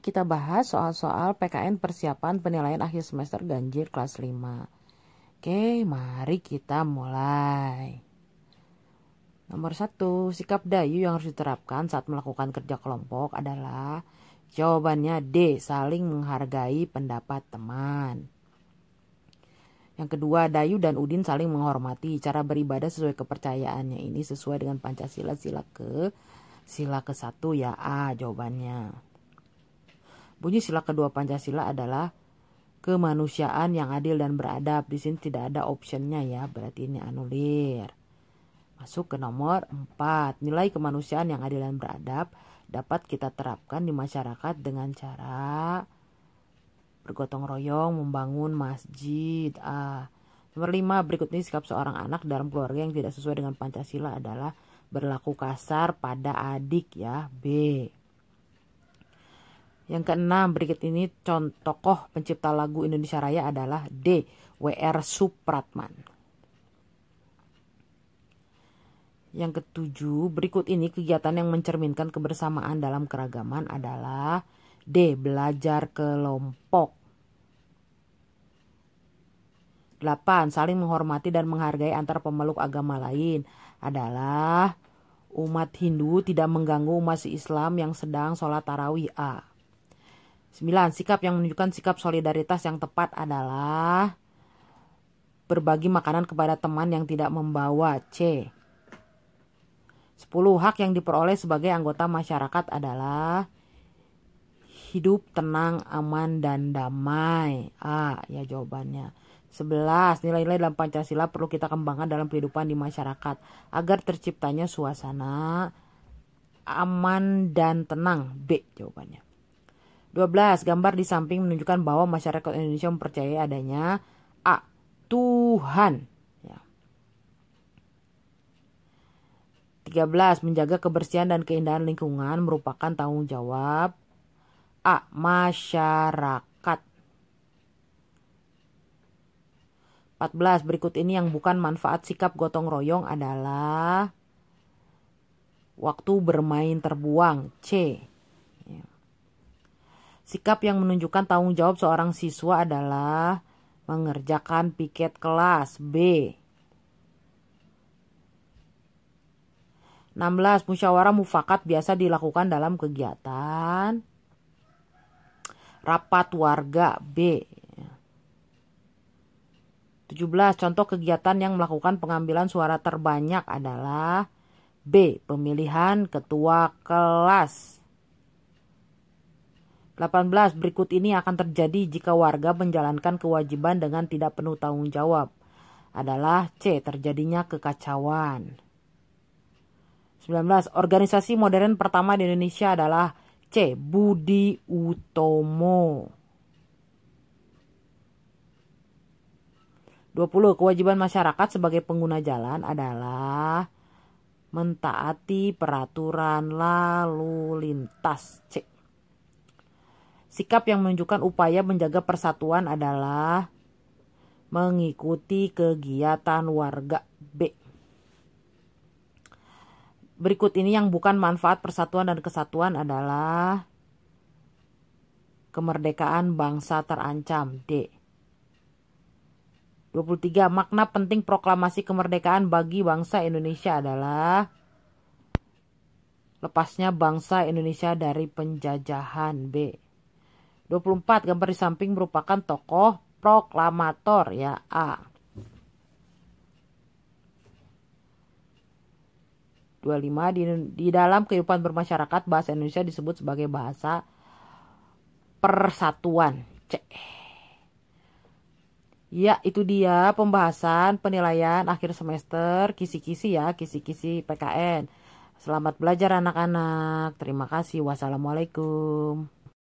kita bahas soal-soal PKN persiapan penilaian akhir semester ganjil kelas 5. Oke, mari kita mulai. Nomor satu, sikap Dayu yang harus diterapkan saat melakukan kerja kelompok adalah jawabannya D, saling menghargai pendapat teman. Yang kedua, Dayu dan Udin saling menghormati. Cara beribadah sesuai kepercayaannya ini sesuai dengan Pancasila sila ke sila ke satu ya A jawabannya. Bunyi sila kedua Pancasila adalah kemanusiaan yang adil dan beradab. Di sini tidak ada optionnya ya, berarti ini anulir. Masuk ke nomor 4. Nilai kemanusiaan yang adil dan beradab dapat kita terapkan di masyarakat dengan cara bergotong royong membangun masjid. Ah. Nomor 5. Berikut ini sikap seorang anak dalam keluarga yang tidak sesuai dengan Pancasila adalah berlaku kasar pada adik ya. B. Yang keenam berikut ini contoh pencipta lagu Indonesia Raya adalah D. W.R. Supratman. Yang ketujuh, berikut ini kegiatan yang mencerminkan kebersamaan dalam keragaman adalah D. Belajar kelompok. 8. Saling menghormati dan menghargai antar pemeluk agama lain adalah umat Hindu tidak mengganggu umat Islam yang sedang sholat tarawih A. 9. Sikap yang menunjukkan sikap solidaritas yang tepat adalah berbagi makanan kepada teman yang tidak membawa. C. 10. Hak yang diperoleh sebagai anggota masyarakat adalah hidup tenang, aman, dan damai. A. Ya jawabannya. 11. Nilai-nilai dalam Pancasila perlu kita kembangkan dalam kehidupan di masyarakat agar terciptanya suasana aman dan tenang. B jawabannya. 12. Gambar di samping menunjukkan bahwa masyarakat Indonesia mempercayai adanya A. Tuhan. 13. Ya. Menjaga kebersihan dan keindahan lingkungan merupakan tanggung jawab A. Masyarakat. 14. Berikut ini yang bukan manfaat sikap gotong royong adalah waktu bermain terbuang. C. Sikap yang menunjukkan tanggung jawab seorang siswa adalah mengerjakan piket kelas B. 16. Musyawarah mufakat biasa dilakukan dalam kegiatan rapat warga B. 17. Contoh kegiatan yang melakukan pengambilan suara terbanyak adalah B. Pemilihan ketua kelas. 18. Berikut ini akan terjadi jika warga menjalankan kewajiban dengan tidak penuh tanggung jawab. Adalah C. Terjadinya kekacauan. 19. Organisasi modern pertama di Indonesia adalah C. Budi Utomo. 20. Kewajiban masyarakat sebagai pengguna jalan adalah mentaati peraturan lalu lintas. C. Sikap yang menunjukkan upaya menjaga persatuan adalah mengikuti kegiatan warga B. Berikut ini yang bukan manfaat persatuan dan kesatuan adalah kemerdekaan bangsa terancam D. 23. Makna penting proklamasi kemerdekaan bagi bangsa Indonesia adalah lepasnya bangsa Indonesia dari penjajahan B. 24 gambar di samping merupakan tokoh proklamator ya A. 25 di, di dalam kehidupan bermasyarakat bahasa Indonesia disebut sebagai bahasa persatuan. C. Ya, itu dia pembahasan penilaian akhir semester kisi-kisi ya, kisi-kisi PKN. Selamat belajar anak-anak. Terima kasih. Wassalamualaikum.